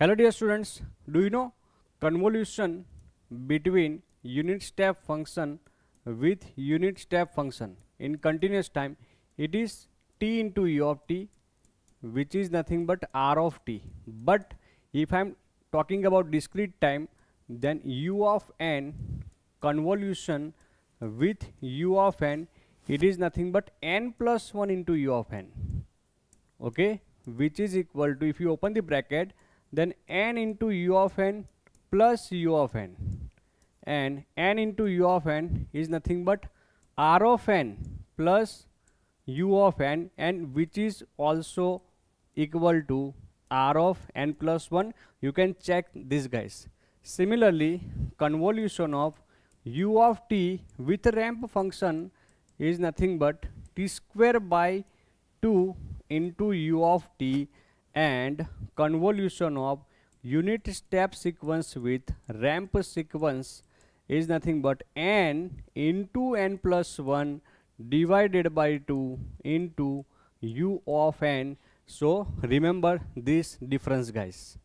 Hello dear students, do you know convolution between unit step function with unit step function in continuous time it is t into u of t which is nothing but r of t but if I am talking about discrete time then u of n convolution with u of n it is nothing but n plus 1 into u of n okay which is equal to if you open the bracket then n into u of n plus u of n and n into u of n is nothing but r of n plus u of n and which is also equal to r of n plus 1 you can check this guys similarly convolution of u of t with ramp function is nothing but t square by 2 into u of t and convolution of unit step sequence with ramp sequence is nothing but n into n plus 1 divided by 2 into u of n so remember this difference guys